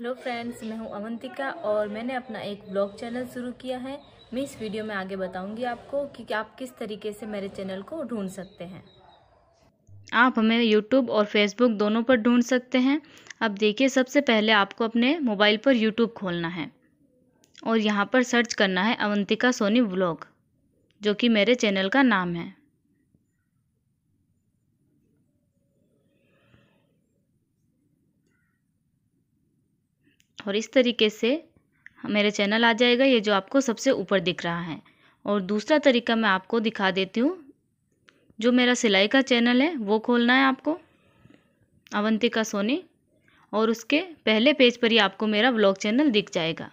hello friends मैं हूं अवंतिका और मैंने अपना एक ब्लॉग चैनल शुरू किया है मैं इस वीडियो में आगे बताऊंगी आपको कि आप किस तरीके से मेरे चैनल को ढूंढ सकते हैं आप हमें यूट्यूब और फेसबुक दोनों पर ढूंढ सकते हैं अब देखिए सबसे पहले आपको अपने मोबाइल पर यूट्यूब खोलना है और यहाँ पर सर्च करना है अवंतिका सोनी ब्लॉग जो कि मेरे चैनल का नाम है और इस तरीके से मेरे चैनल आ जाएगा ये जो आपको सबसे ऊपर दिख रहा है और दूसरा तरीका मैं आपको दिखा देती हूँ जो मेरा सिलाई का चैनल है वो खोलना है आपको अवंतिका सोनी और उसके पहले पेज पर ही आपको मेरा ब्लॉग चैनल दिख जाएगा